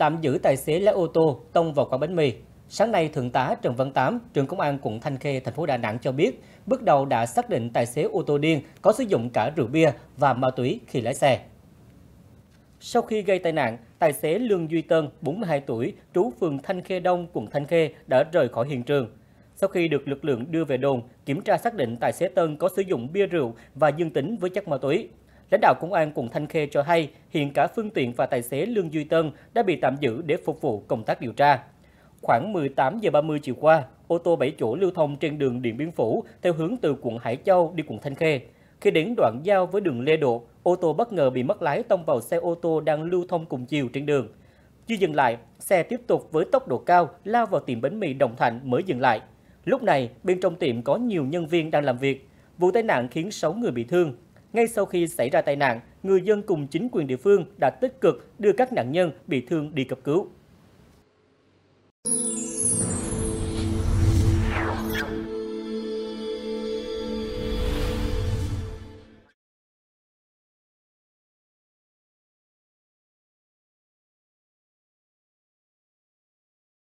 tạm giữ tài xế lái ô tô tông vào quán bánh mì. Sáng nay, Thượng tá Trần Văn Tám, trưởng công an quận Thanh Khê, thành phố Đà Nẵng cho biết, bước đầu đã xác định tài xế ô tô điên có sử dụng cả rượu bia và ma túy khi lái xe. Sau khi gây tai nạn, tài xế Lương Duy Tân, 42 tuổi, trú phường Thanh Khê Đông, quận Thanh Khê đã rời khỏi hiện trường. Sau khi được lực lượng đưa về đồn, kiểm tra xác định tài xế Tân có sử dụng bia rượu và dương tính với chất ma túy. Lãnh đạo Công an quận Thanh Khê cho hay hiện cả phương tiện và tài xế Lương Duy Tân đã bị tạm giữ để phục vụ công tác điều tra. Khoảng 18 giờ 30 chiều qua, ô tô 7 chỗ lưu thông trên đường Điện Biên Phủ theo hướng từ quận Hải Châu đi quận Thanh Khê. Khi đến đoạn giao với đường Lê Độ, ô tô bất ngờ bị mất lái tông vào xe ô tô đang lưu thông cùng chiều trên đường. Chưa dừng lại, xe tiếp tục với tốc độ cao lao vào tiệm bánh mì Đồng Thạnh mới dừng lại. Lúc này, bên trong tiệm có nhiều nhân viên đang làm việc. Vụ tai nạn khiến 6 người bị thương, ngay sau khi xảy ra tai nạn, người dân cùng chính quyền địa phương đã tích cực đưa các nạn nhân bị thương đi cấp cứu.